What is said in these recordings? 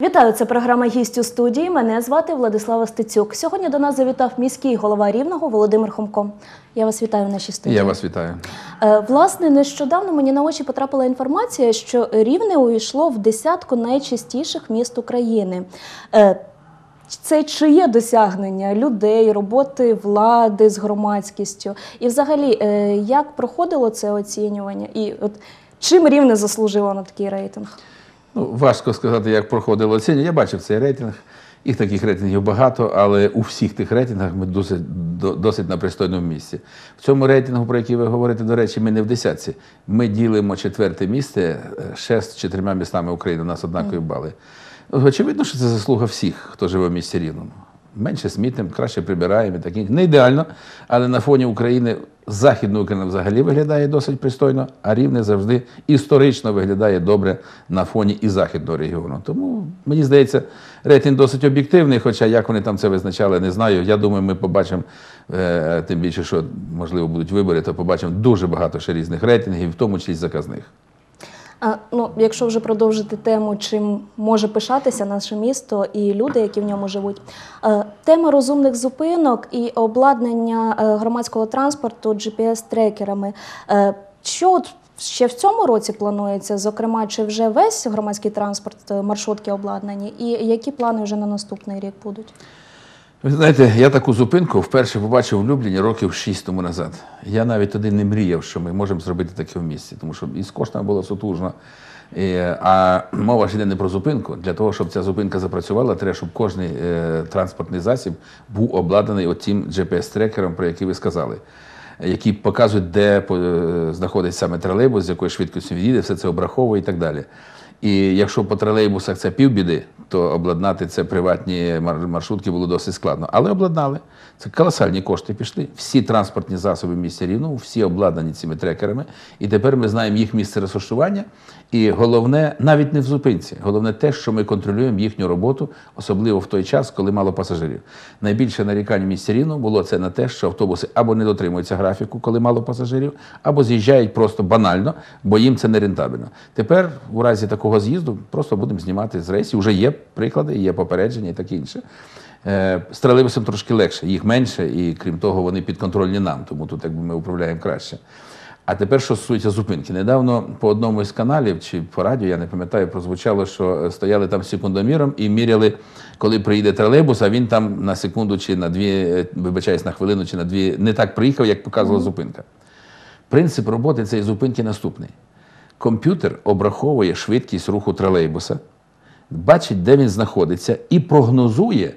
Вітаю, це програма гість у студії. Мене звати Владислава Стецюк. Сьогодні до нас завітав міський голова рівного Володимир Хомко. Я вас вітаю в нашій студії. Я вас вітаю. Е, власне, нещодавно мені на очі потрапила інформація, що рівне увійшло в десятку найчистіших міст України. Е, це чиє досягнення людей, роботи влади з громадськістю? І, взагалі, е, як проходило це оцінювання? І от чим рівне заслужило на такий рейтинг? Ну, Важко сказати, як проходило оцінювання. Я бачив цей рейтинг. Їх таких рейтингів багато, але у всіх тих рейтингах ми досить досить на пристойному місці. В цьому рейтингу, про який ви говорите, до речі, ми не в десятці. Ми ділимо четверте місце ще з чотирма містами України. У нас однакові бали. Очевидно, що це заслуга всіх, хто живе в місті Рівному менше смітимо, краще прибираємо. і Не ідеально, але на фоні України Західна Україна взагалі виглядає досить пристойно, а рівне завжди історично виглядає добре на фоні і західного регіону. Тому мені здається, рейтинг досить об'єктивний. Хоча як вони там це визначали, не знаю. Я думаю, ми побачимо, е, тим більше, що можливо будуть вибори, то побачимо дуже багато ще різних рейтингів, в тому числі заказних. А, ну, Якщо вже продовжити тему, чим може пишатися наше місто і люди, які в ньому живуть. А, тема розумних зупинок і обладнання е, громадського транспорту GPS-трекерами. Е, що от ще в цьому році планується? Зокрема, чи вже весь громадський транспорт е, маршрутки обладнані, і які плани вже на наступний рік будуть? Ви знаєте, я таку зупинку вперше побачив у Любліні років 6 тому назад. Я навіть тоді не мріяв, що ми можемо зробити таке в місті, тому що і з скошна була сутужна. А мова ж йде не про зупинку. Для того, щоб ця зупинка запрацювала, треба, щоб кожний е, транспортний засіб був обладнаний отім GPS-трекером, про який ви сказали, який показує, де е, знаходиться саме тролейбус, з якою швидкістю він їде, все це обраховує і так далі. І якщо по тролейбусах це півбіди, то обладнати це приватні маршрутки було досить складно. Але обладнали. Це колосальні кошти пішли. Всі транспортні засоби місця Рівного, всі обладнані цими трекерами. І тепер ми знаємо їх місце розташування. І головне, навіть не в зупинці, головне те, що ми контролюємо їхню роботу, особливо в той час, коли мало пасажирів. Найбільше нарікань місця місті було це на те, що автобуси або не дотримуються графіку, коли мало пасажирів, або з'їжджають просто банально, бо їм це не рентабельно. Тепер, у разі такого кого з'їзду, просто будемо знімати з рейсів. Уже є приклади, є попередження і таке інше. Е, Стрелибусам трошки легше, їх менше, і крім того, вони підконтрольні нам, тому тут якби ми управляємо краще. А тепер, що стосується зупинки, недавно по одному із каналів чи по радіо, я не пам'ятаю, прозвучало, що стояли там з секундоміром і міряли, коли приїде тролейбус, а він там на секунду чи на дві, е, вибачаюсь, на хвилину чи на дві не так приїхав, як показувала зупинка. Принцип роботи цієї зупинки наступний. Комп'ютер обраховує швидкість руху тролейбуса, бачить, де він знаходиться, і прогнозує,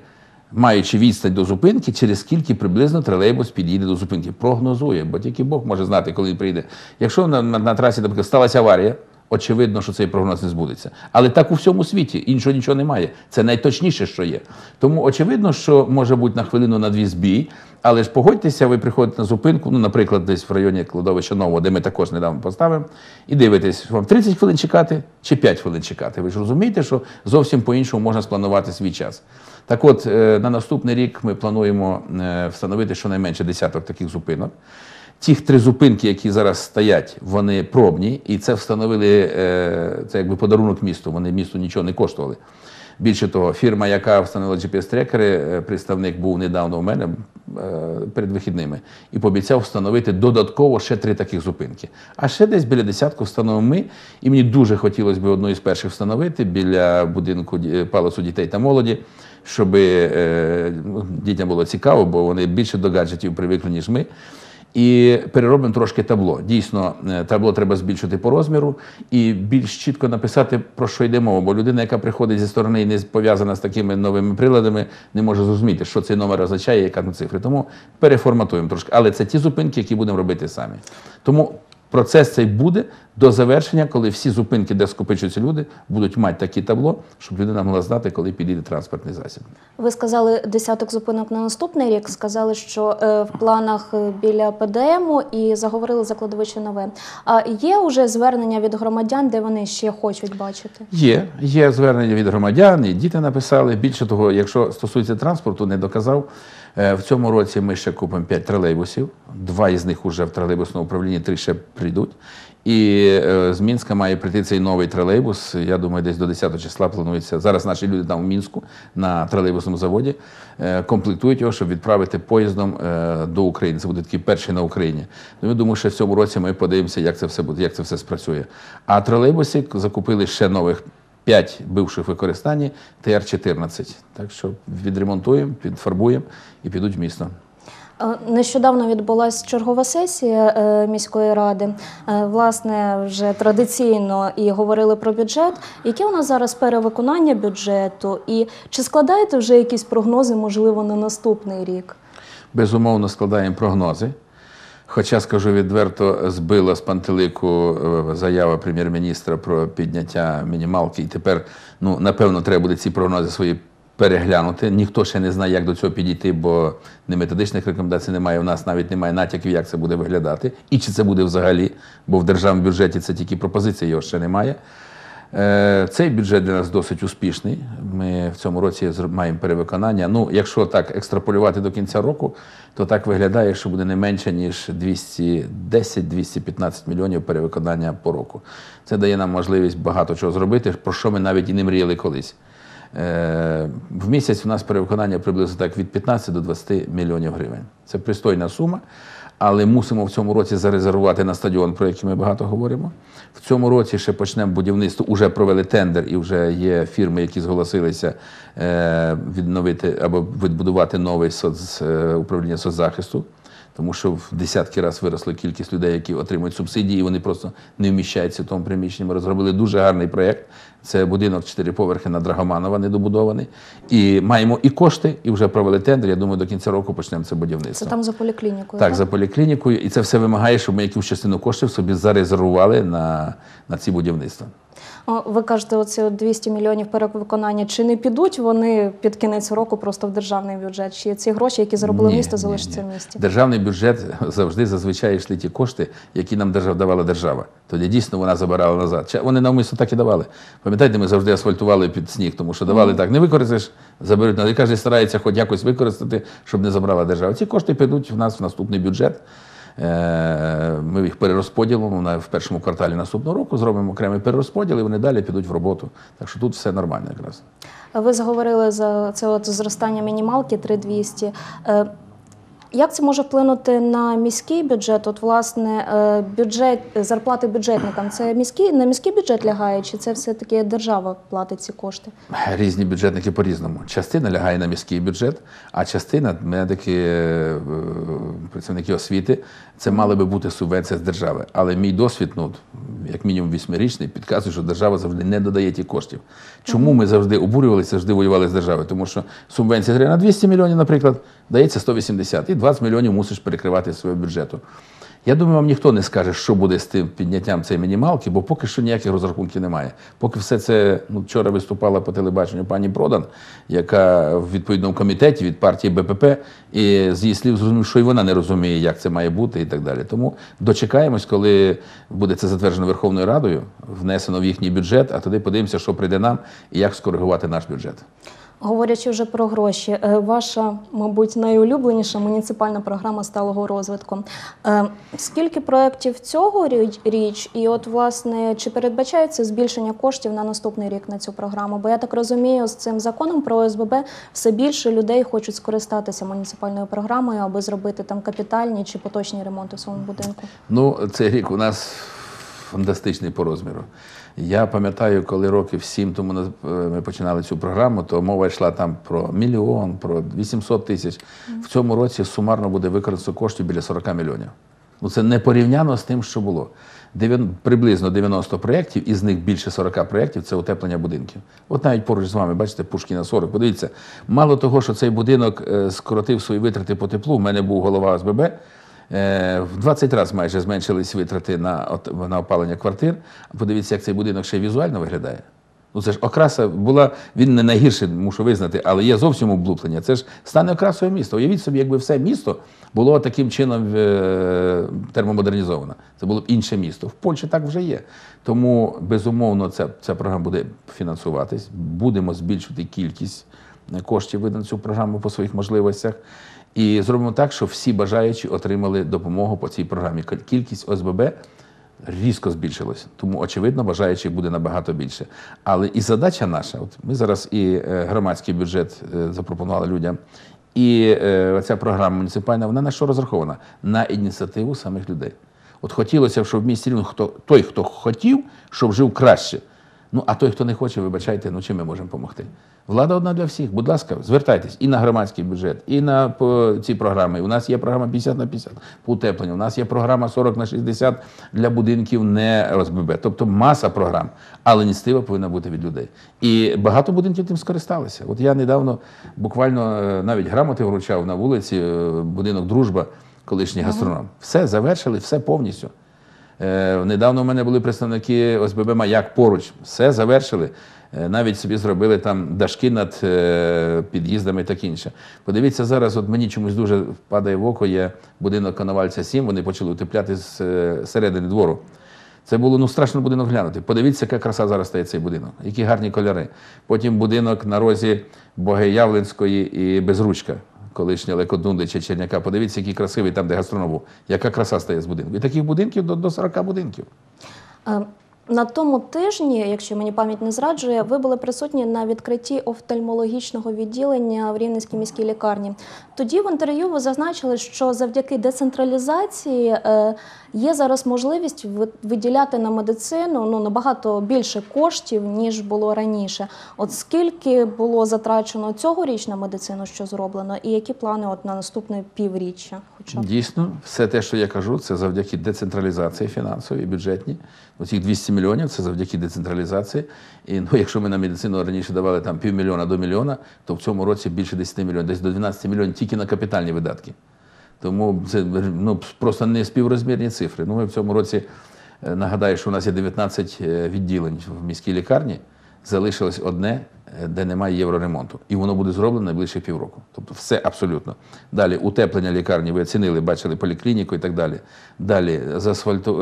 маючи відстань до зупинки, через скільки приблизно тролейбус підійде до зупинки. Прогнозує, бо тільки Бог може знати, коли він прийде. Якщо на, на, на трасі, наприклад, сталася аварія очевидно, що цей прогноз не збудеться. Але так у всьому світі іншого нічого немає. Це найточніше, що є. Тому очевидно, що може бути на хвилину на дві збій, але ж погодьтеся, ви приходите на зупинку, ну, наприклад, десь в районі кладовища Нового, де ми також недавно поставимо, і дивитесь, вам 30 хвилин чекати чи 5 хвилин чекати. Ви ж розумієте, що зовсім по-іншому можна спланувати свій час. Так от, е, на наступний рік ми плануємо е, встановити щонайменше десяток таких зупинок. Ті три зупинки, які зараз стоять, вони пробні, і це встановили е, це якби подарунок місту. Вони місту нічого не коштували. Більше того, фірма, яка встановила GPS-трекери, е, представник був недавно у мене е, перед вихідними, і пообіцяв встановити додатково ще три таких зупинки. А ще десь біля десятку встановимо ми. І мені дуже хотілося б одну із перших встановити біля будинку палацу дітей та молоді, щоб ну, дітям було цікаво, бо вони більше до гаджетів привикли, ніж ми. І переробимо трошки табло. Дійсно, е, табло треба збільшити по розміру і більш чітко написати, про що йде мова. Бо людина, яка приходить зі сторони і не пов'язана з такими новими приладами, не може зрозуміти, що цей номер означає, яка на цифри. Тому переформатуємо трошки. Але це ті зупинки, які будемо робити самі. Тому Процес цей буде до завершення, коли всі зупинки, де скопичуються люди, будуть мати такі табло, щоб людина могла знати, коли підійде транспортний засіб. Ви сказали десяток зупинок на наступний рік. Сказали, що е, в планах е, біля ПДМу і заговорили за кладовище нове. А є вже звернення від громадян, де вони ще хочуть бачити? Є, є звернення від громадян, і діти написали. Більше того, якщо стосується транспорту, не доказав. Е, в цьому році ми ще купимо 5 тролейбусів. Два із них вже в тролейбусному управлінні, три ще прийдуть. І е, з Мінська має прийти цей новий тролейбус. Я думаю, десь до 10 числа планується. Зараз наші люди там у Мінську на тролейбусному заводі е, комплектують його, щоб відправити поїздом до України. Це буде такий перший на Україні. Ну, Я думаю, що в цьому році ми подивимося, як це все буде, як це все спрацює. А тролейбуси закупили ще нових П'ять бивших використання ТР-14. Так що відремонтуємо, підфарбуємо і підуть в місто. Е, нещодавно відбулася чергова сесія е, міської ради. Е, власне, вже традиційно і говорили про бюджет. Яке у нас зараз перевиконання бюджету, і чи складаєте вже якісь прогнози, можливо, на наступний рік? Безумовно, складаємо прогнози. Хоча скажу відверто, збила з пантелику е, заява прем'єр-міністра про підняття мінімалки, і тепер, ну напевно, треба буде ці прогнози свої переглянути. Ніхто ще не знає, як до цього підійти, бо не методичних рекомендацій немає. У нас навіть немає натяків, як це буде виглядати, і чи це буде взагалі, бо в державному бюджеті це тільки пропозиції, його ще немає. Е, цей бюджет для нас досить успішний. Ми в цьому році маємо перевиконання. Ну, якщо так екстраполювати до кінця року, то так виглядає, що буде не менше ніж 210-215 мільйонів перевиконання по року. Це дає нам можливість багато чого зробити, про що ми навіть і не мріяли колись. Е, в місяць у нас перевиконання приблизно так від 15 до 20 мільйонів гривень. Це пристойна сума але мусимо в цьому році зарезервувати на стадіон, про який ми багато говоримо. В цьому році ще почнемо будівництво. вже провели тендер, і вже є фірми, які зголосилися е, відновити або відбудувати новий е, управління соцзахисту тому що в десятки разів виросла кількість людей, які отримують субсидії, і вони просто не вміщаються в тому приміщенні. Ми розробили дуже гарний проєкт. Це будинок чотири поверхи на Драгоманова недобудований. І маємо і кошти, і вже провели тендер. Я думаю, до кінця року почнемо це будівництво. Це там за поліклінікою. Так, так? за поліклінікою. І це все вимагає, щоб ми якусь частину коштів собі зарезервували на, на ці будівництва. Ви кажете, оці 200 мільйонів перевиконання, чи не підуть вони під кінець року просто в державний бюджет? Чи ці гроші, які заробили ні, місто, залишаться в місті? Державний бюджет завжди зазвичай йшли ті кошти, які нам держав давала держава. Тоді дійсно вона забирала назад. Вони навмисно так і давали. Пам'ятаєте, ми завжди асфальтували під сніг, тому що давали mm. так, не використаєш, заберуть на каже, старається хоч якось використати, щоб не забрала держава. Ці кошти підуть в нас в наступний бюджет. Е, ми їх перерозподілимо в першому кварталі наступного року, зробимо окремий перерозподіл, і вони далі підуть в роботу. Так що тут все нормально якраз. Ви заговорили за це от зростання мінімалки 3200. Як це може вплинути на міський бюджет? От власне е, бюджет зарплати бюджетникам це міський на міський бюджет лягає, чи це все таки держава платить ці кошти? Різні бюджетники по різному. Частина лягає на міський бюджет, а частина медики, е, працівники освіти це мали би бути субвенція з держави. Але мій досвід, ну як мінімум вісьмирічний, підказує, що держава завжди не додає ті коштів. Чому ми завжди обурювалися, завжди воювали з державою? Тому що субвенція на 200 мільйонів, наприклад, дається 180 і 20 мільйонів мусиш перекривати з свого бюджету. Я думаю, вам ніхто не скаже, що буде з тим підняттям цієї мінімалки, бо поки що ніяких розрахунків немає. Поки все це ну, вчора виступала по телебаченню пані Продан, яка в відповідному комітеті від партії БПП, і з її слів зрозумів, що і вона не розуміє, як це має бути і так далі. Тому дочекаємось, коли буде це затверджено Верховною Радою, внесено в їхній бюджет, а тоді подивимося, що прийде нам і як скоригувати наш бюджет. Говорячи вже про гроші, е, ваша, мабуть, найулюбленіша муніципальна програма сталого розвитку. Е, скільки проєктів цього річ, і от власне чи передбачається збільшення коштів на наступний рік на цю програму? Бо я так розумію, з цим законом про ОСББ все більше людей хочуть скористатися муніципальною програмою, аби зробити там капітальні чи поточні ремонти в своєму будинку? Ну цей рік у нас фантастичний по розміру. Я пам'ятаю, коли років сім тому е, ми починали цю програму, то мова йшла там про мільйон, про 800 тисяч. В цьому році сумарно буде використано коштів біля 40 мільйонів. Ну це не порівняно з тим, що було. приблизно 90 проєктів, із них більше 40 проєктів це утеплення будинків. От навіть поруч з вами, бачите, Пушкіна 40. Подивіться, мало того, що цей будинок е, скоротив свої витрати по теплу, в мене був голова СББ. Е, в 20 разів майже зменшились витрати на от на опалення квартир. Подивіться, як цей будинок ще візуально виглядає. Ну це ж окраса була, він не найгірший, мушу визнати, але є зовсім облуплення. Це ж стане окрасою міста. Уявіть собі, якби все місто було таким чином е, термомодернізовано. Це було б інше місто. В Польщі так вже є. Тому, безумовно, ця, ця програма буде фінансуватись. Будемо збільшувати кількість е, коштів видано цю програму по своїх можливостях. І зробимо так, що всі бажаючі отримали допомогу по цій програмі. Кількість ОСББ різко збільшилася, тому очевидно, бажаючих буде набагато більше. Але і задача наша: от ми зараз і е, громадський бюджет е, запропонували людям, і е, ця програма муніципальна вона на що розрахована? На ініціативу самих людей. От хотілося б, щоб в місті рівно хто той, хто хотів, щоб жив краще. Ну, а той, хто не хоче, вибачайте, ну чим ми можемо допомогти. Влада одна для всіх. Будь ласка, звертайтесь і на громадський бюджет, і на по, ці програми. У нас є програма 50 на 50 по утепленню. У нас є програма 40 на 60 для будинків не ОСББ. Тобто маса програм, але ініціатива повинна бути від людей. І багато будинків тим скористалися. От я недавно буквально е, навіть грамоти вручав на вулиці е, будинок Дружба, колишній гастроном. Все завершили, все повністю. Е, недавно в мене були представники ОСББ Маяк поруч. Все завершили. Е, навіть собі зробили там дашки над е, під'їздами і так інше. Подивіться, зараз от мені чомусь дуже впадає в око, є будинок Коновальця 7, вони почали утепляти з середини двору. Це було ну страшно будинок глянути. Подивіться, яка краса зараз стає цей будинок, які гарні кольори. Потім будинок на розі Богоявленської і Безручка колишнього Лекодундича Черняка. Подивіться, який красивий там, де гастроном Яка краса стає з будинку. І таких будинків до, до 40 будинків. Е, на тому тижні, якщо мені пам'ять не зраджує, ви були присутні на відкритті офтальмологічного відділення в Рівненській міській лікарні. Тоді в інтерв'ю ви зазначили, що завдяки децентралізації е, Є зараз можливість виділяти на медицину ну набагато більше коштів ніж було раніше. От скільки було затрачено цьогоріч на медицину, що зроблено, і які плани от на наступне півріччя? Хоча дійсно, все те, що я кажу, це завдяки децентралізації фінансовій і бюджетній. Оцих 200 мільйонів це завдяки децентралізації. І ну, якщо ми на медицину раніше давали там півмільйона до мільйона, то в цьому році більше 10 мільйонів, десь до 12 мільйонів тільки на капітальні видатки. Тому це ну, просто не співрозмірні цифри. Ну, Ми в цьому році е, нагадаю, що у нас є 19 е, відділень в міській лікарні. Залишилось одне, е, де немає євроремонту. І воно буде зроблено найближче півроку. Тобто все абсолютно. Далі утеплення лікарні, ви оцінили, бачили поліклініку і так далі. Далі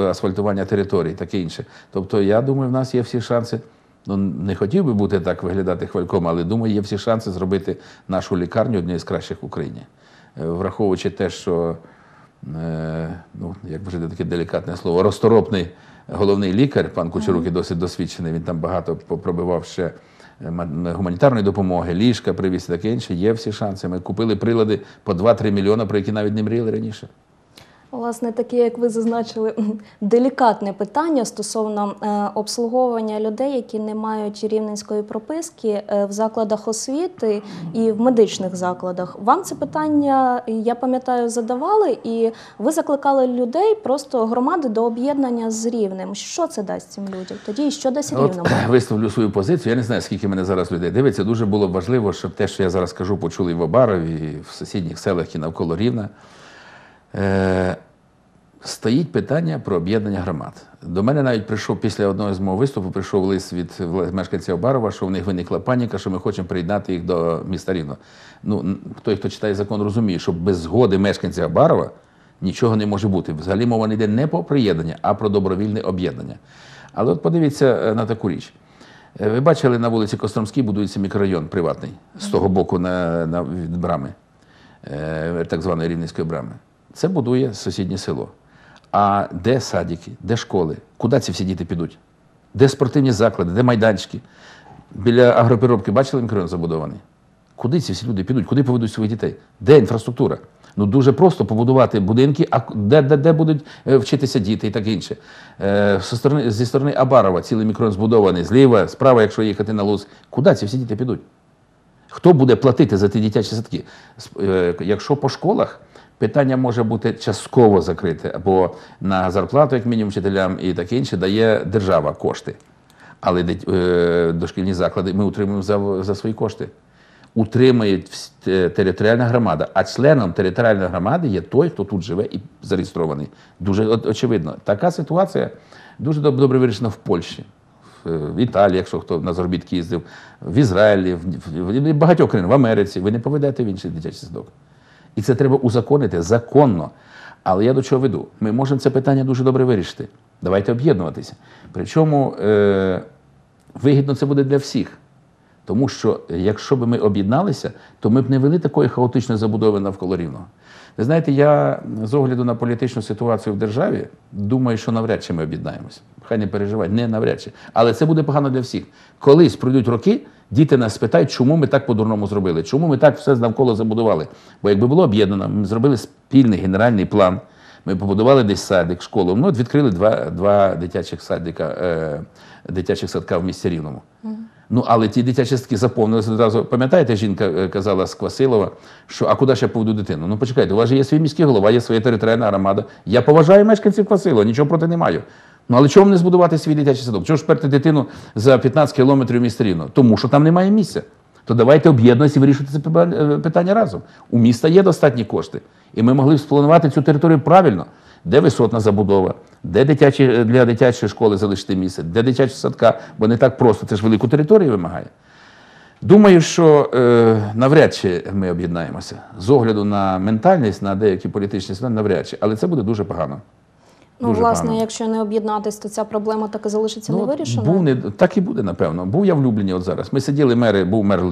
асфальтування територій, таке інше. Тобто, я думаю, в нас є всі шанси. Ну, не хотів би бути так виглядати хвальком, але думаю, є всі шанси зробити нашу лікарню однією з кращих в Україні. Е, враховуючи те, що е, ну, як вже таке делікатне слово, розторопний головний лікар, пан Кучерук і досить досвідчений, він там багато пробивав ще е, гуманітарної допомоги, ліжка, привіз і таке інше. Є всі шанси. Ми купили прилади по 2-3 мільйони, про які навіть не мріяли раніше. Власне, таке, як ви зазначили, делікатне питання стосовно е, обслуговування людей, які не мають рівненської прописки е, в закладах освіти і в медичних закладах. Вам це питання, я пам'ятаю, задавали, і ви закликали людей, просто громади до об'єднання з рівнем. Що це дасть цим людям? Тоді що дасть рівному? Висловлю свою позицію. Я не знаю, скільки мене зараз людей дивиться. Дуже було важливо, щоб те, що я зараз кажу, почули в Обарові, в сусідніх селах і навколо рівна. Е, стоїть питання про об'єднання громад. До мене навіть прийшов після одного з мого виступу, прийшов лист від мешканців Барова, що в них виникла паніка, що ми хочемо приєднати їх до міста Рівно. Ну, той, хто читає закон, розуміє, що без згоди мешканців Барова нічого не може бути. Взагалі мова не йде не про приєднання, а про добровільне об'єднання. Але от подивіться е, на таку річ. Е, ви бачили на вулиці Костромській будується мікрорайон приватний з того боку на, на від брами, так званої Рівненської брами. Це будує сусіднє село. А де садики, де школи? Куди ці всі діти підуть? Де спортивні заклади, де майданчики? Біля агропіробки бачили мікрорайон забудований? Куди ці всі люди підуть? Куди поведуть своїх дітей? Де інфраструктура? Ну дуже просто побудувати будинки, а де де, де будуть е, вчитися діти і таке інше. Е, зі сторони, зі сторони Абарова цілий мікрорайон збудований, зліва, справа, якщо їхати на Луз. Куди ці всі діти підуть? Хто буде платити за ті дитячі садки? Е, якщо по школах питання може бути частково закрите, бо на зарплату, як мінімум, вчителям і таке інше, дає держава кошти. Але е, дошкільні заклади ми утримуємо за, за свої кошти. Утримує територіальна громада, а членом територіальної громади є той, хто тут живе і зареєстрований. Дуже очевидно, така ситуація дуже добре вирішена в Польщі, е, в Італії, якщо хто на заробітки їздив, в Ізраїлі, в багатьох країн, в Америці. Ви не поведете в інший дитячий садок. І це треба узаконити законно. Але я до чого веду? Ми можемо це питання дуже добре вирішити. Давайте об'єднуватися. Причому е, вигідно це буде для всіх. Тому що е, якщо б ми об'єдналися, то ми б не вели такої хаотичної забудови навколо рівного. Ви знаєте, я з огляду на політичну ситуацію в державі думаю, що навряд чи ми об'єднаємося хай не переживають, не навряд чи. Але це буде погано для всіх. Колись пройдуть роки, діти нас питають, чому ми так по-дурному зробили, чому ми так все навколо забудували. Бо якби було об'єднано, ми зробили спільний генеральний план. Ми побудували десь садик, школу. Ну, відкрили два два дитячих садика, е, дитячих садка в місті Рівному. Ну, але ті дитячі садки заповнилися одразу. Пам'ятаєте, жінка е, казала з Квасилова, що а куди ще поведу дитину? Ну почекайте, у вас же є свій міський голова, є своя територіальна громада. Я поважаю мешканців Квасилова, нічого проти не маю. Ну але чому не збудувати свій дитячий садок? Чого ж перти дитину за 15 кілометрів міста рівно? Тому що там немає місця. То давайте об'єднуватися і вирішити це е, питання разом. У міста є достатні кошти, і ми могли б спланувати цю територію правильно. Де висотна забудова, де дитячі е, для дитячої школи залишити місце, де дитячі садка, бо не так просто, це ж велику територію вимагає. Думаю, що е, навряд чи ми об'єднаємося з огляду на ментальність, на деякі політичні ситуації, навряд чи, але це буде дуже погано. Ну, Дуже власне, гарно. якщо не об'єднатися, то ця проблема так і залишиться ну, не вирішена. Був не так і буде, напевно. Був я в Любліні от зараз. Ми сиділи, мери, був мер е,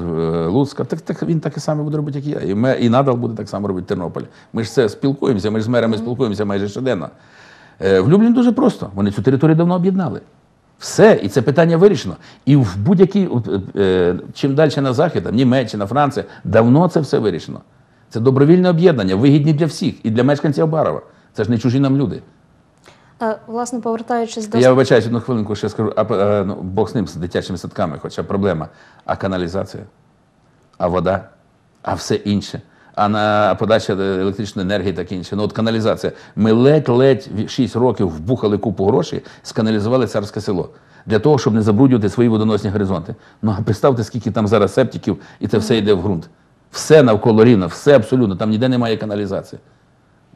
Луцька. Так так він так і саме буде робити, як і я. І мер, і надал буде так само робити Тернополь. Ми ж це спілкуємося, ми ж з мерами mm -hmm. спілкуємося майже щоденно. Е, в Любліні дуже просто. Вони цю територію давно об'єднали. Все, і це питання вирішено. І в будь-якій е, е, чим далі на захід, там Німеччина, Франція, давно це все вирішено. Це добровільне об'єднання, вигідні для всіх і для мешканців Барова. Це ж не чужі нам люди. Власне, повертаючись до я вибачаюсь одну хвилинку, ще скажу, а е, ну, Бог з ним з дитячими садками, хоча проблема. А каналізація, а вода, а все інше, а на подача е, електричної енергії так інше. Ну от каналізація. Ми ледь-ледь 6 років вбухали купу грошей, сканалізували царське село для того, щоб не забруднювати свої водоносні горизонти. Ну а представте, скільки там зараз септиків, і це все йде в ґрунт. Все навколо рівно, все абсолютно, там ніде немає каналізації.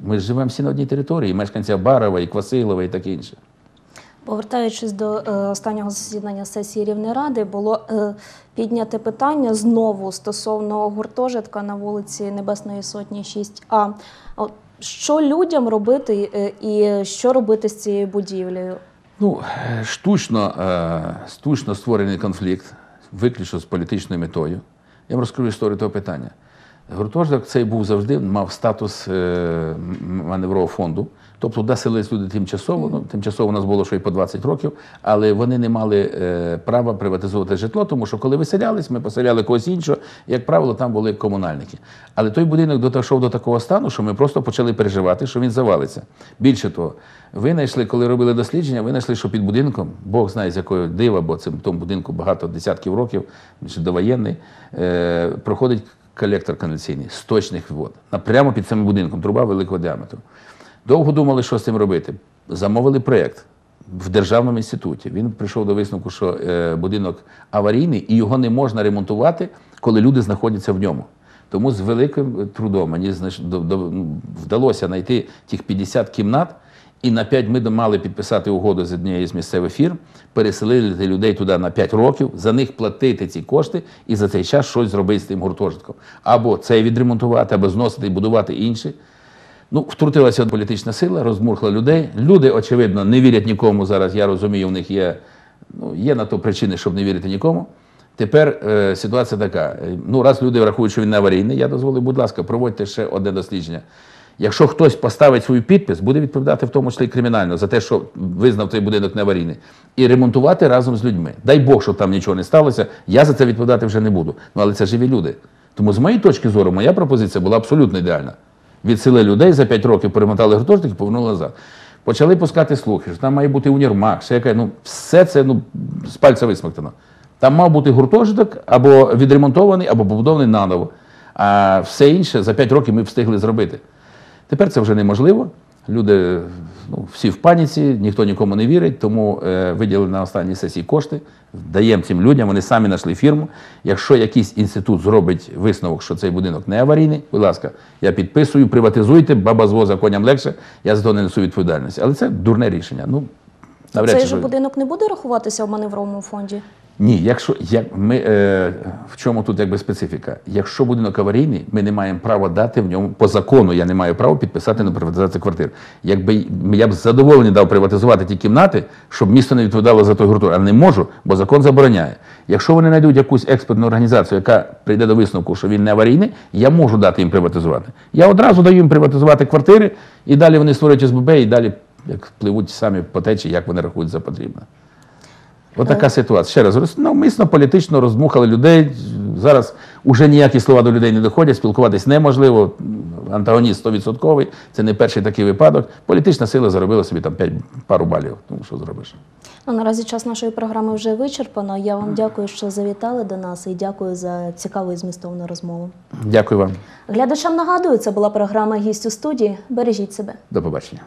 Ми живемо всі на одній території, мешканця Барова, і Квасилова, і таке інше. Повертаючись до е, останнього засідання сесії Рівної ради, було е, підняте питання знову стосовно гуртожитка на вулиці Небесної Сотні, 6 А От, що людям робити е, і що робити з цією будівлею? Ну штучно, е, штучно створений конфлікт, виключно з політичною метою. Я вам розкажу історію того питання. Гуртожиток цей був завжди, мав статус е, маневрового фонду. Тобто туди селились люди тимчасово. Ну, Тимчасово у нас було ще й по 20 років, але вони не мали е, права приватизувати житло, тому що коли виселялись, ми поселяли когось іншого. Як правило, там були комунальники. Але той будинок дійшов до такого стану, що ми просто почали переживати, що він завалиться. Більше того, винайшли, коли робили дослідження, винайшли, що під будинком, Бог знає, з якої дива, бо цим тому будинку багато десятків років, довоєнний, е, проходить колектор канаційний сточних вод. Прямо під цим будинком, труба великого діаметру. Довго думали, що з цим робити. Замовили проєкт в державному інституті. Він прийшов до висновку, що е, будинок аварійний і його не можна ремонтувати, коли люди знаходяться в ньому. Тому з великим е, трудом мені ну, вдалося знайти тих 50 кімнат. І на 5 ми мали підписати угоду з однієї з місцевих фірм, переселити людей туди на 5 років, за них платити ці кошти і за цей час щось зробити з тим гуртожитком. Або це відремонтувати, або зносити і будувати інші. Ну, втрутилася політична сила, розмурхла людей. Люди, очевидно, не вірять нікому зараз. Я розумію, у них є ну, є на то причини, щоб не вірити нікому. Тепер е, ситуація така: е, ну, раз люди врахують, що він не аварійний, я дозволю, будь ласка, проводьте ще одне дослідження. Якщо хтось поставить свою підпис, буде відповідати в тому числі кримінально за те, що визнав цей будинок неаварійний, і ремонтувати разом з людьми. Дай Бог, щоб там нічого не сталося. Я за це відповідати вже не буду. Ну але це живі люди. Тому з моєї точки зору, моя пропозиція була абсолютно ідеальна. Відсели людей за 5 років, перемотали гуртожиток і повернули назад. Почали пускати слухи, що там має бути унірмак, ще яке, ну все це ну, з пальця висмоктано. Там мав бути гуртожиток або відремонтований, або побудований наново. А все інше за 5 років ми встигли зробити. Тепер це вже неможливо. Люди ну, всі в паніці, ніхто нікому не вірить, тому е, виділили на останній сесії кошти, даємо цим людям, вони самі знайшли фірму. Якщо якийсь інститут зробить висновок, що цей будинок не аварійний, будь ласка, я підписую, приватизуйте, баба з воза коням легше, я за то не несу відповідальність. Але це дурне рішення. Ну, навряд Цей же що... будинок не буде рахуватися в маневровому фонді? Ні, якщо як ми е, в чому тут якби специфіка? Якщо будинок аварійний, ми не маємо права дати в ньому по закону. Я не маю права підписати на приватизацію квартир. Якби я б задоволений дав приватизувати ті кімнати, щоб місто не відповідало за той гуртур, але не можу, бо закон забороняє. Якщо вони знайдуть якусь експертну організацію, яка прийде до висновку, що він не аварійний, я можу дати їм приватизувати. Я одразу даю їм приватизувати квартири, і далі вони створюють СББ, і далі як впливуть самі по течі, як вони рахують за потрібне. Отака От ситуація. Ще раз навмисно ну, політично розмухали людей. Зараз уже ніякі слова до людей не доходять, спілкуватись неможливо. Антагоніст стовідсотковий. це не перший такий випадок. Політична сила заробила собі там 5, пару балів. Ну що зробиш? Ну наразі час нашої програми вже вичерпано. Я вам дякую, що завітали до нас і дякую за цікаву і змістовну розмову. Дякую вам. Глядачам нагадую, це була програма гість у студії. Бережіть себе. До побачення.